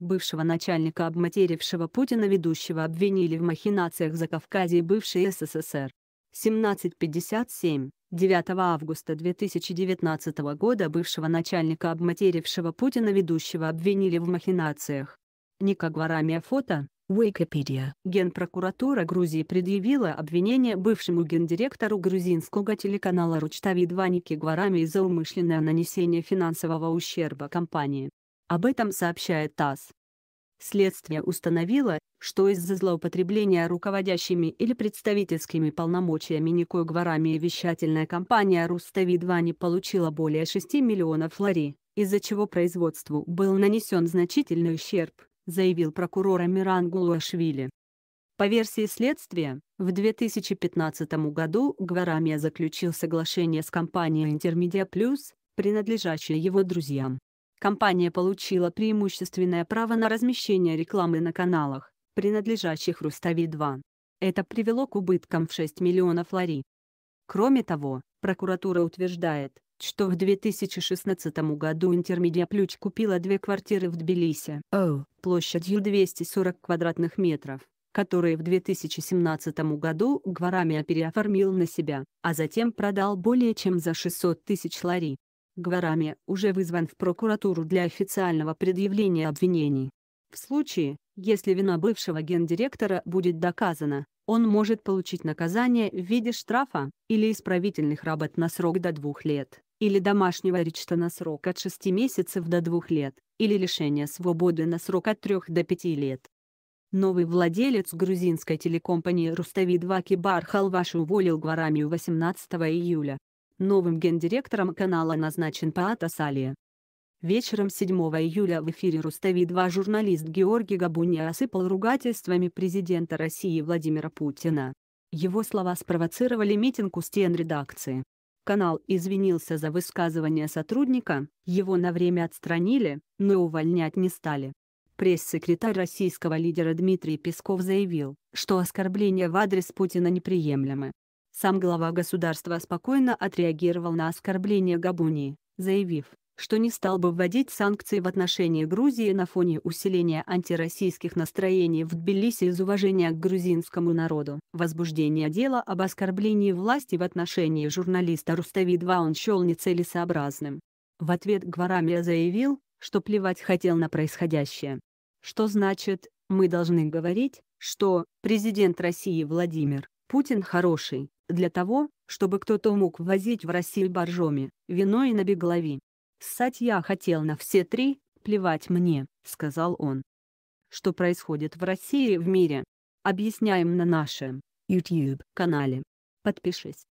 бывшего начальника обматерившего Путина ведущего обвинили в махинациях за Кавказе бывший СССР. 1757, 9 августа 2019 года бывшего начальника обматерившего Путина ведущего обвинили в махинациях. Ника Гварамия фото, Wikipedia. Генпрокуратура Грузии предъявила обвинение бывшему гендиректору грузинского телеканала Ручтави Дванике Гварами за умышленное нанесение финансового ущерба компании. Об этом сообщает ТАСС. Следствие установило, что из-за злоупотребления руководящими или представительскими полномочиями Никой Гварами и вещательная компания «Рустави-2» не получила более 6 миллионов лари, из-за чего производству был нанесен значительный ущерб, заявил прокурор Амиран Гулуашвили. По версии следствия, в 2015 году Гварамия заключил соглашение с компанией Интермедиа Плюс, принадлежащей его друзьям, компания получила преимущественное право на размещение рекламы на каналах, принадлежащих Рустави-2. Это привело к убыткам в 6 миллионов лари. Кроме того, прокуратура утверждает, что в 2016 году Интермедиа Плюч купила две квартиры в Тбилиси oh. площадью 240 квадратных метров, которые в 2017 году Гварамия переоформил на себя, а затем продал более чем за 600 тысяч лари. Гварами уже вызван в прокуратуру для официального предъявления обвинений. В случае, если вина бывшего гендиректора будет доказана, он может получить наказание в виде штрафа или исправительных работ на срок до двух лет, или домашнего аречта на срок от 6 месяцев до двух лет, или лишения свободы на срок от 3 до 5 лет. Новый владелец грузинской телекомпании Руставид 2 Кибар Халваши уволил Гварамию 18 июля, Новым гендиректором канала назначен Паат Асалия. Вечером 7 июля в эфире Рустави-2 журналист Георгий Габуни осыпал ругательствами президента России Владимира Путина. Его слова спровоцировали митинг у стен редакции. Канал извинился за высказывание сотрудника, его на время отстранили, но увольнять не стали. Пресс-секретарь российского лидера Дмитрий Песков заявил, что оскорбления в адрес Путина неприемлемы. Сам глава государства спокойно отреагировал на оскорбление Габунии, заявив, что не стал бы вводить санкции в отношении Грузии на фоне усиления антироссийских настроений в Тбилиси из уважения к грузинскому народу. Возбуждение дела об оскорблении власти в отношении журналиста Рустави-2 он счел нецелесообразным. В ответ Гварамия заявил, что плевать хотел на происходящее. Что значит, мы должны говорить, что президент России Владимир Путин хороший, для того, чтобы кто-то мог возить в Россию боржоми, вино и набеглови. «Ссать я хотел на все три, плевать мне», — сказал он. Что происходит в России и в мире? Объясняем на нашем YouTube-канале. Подпишись.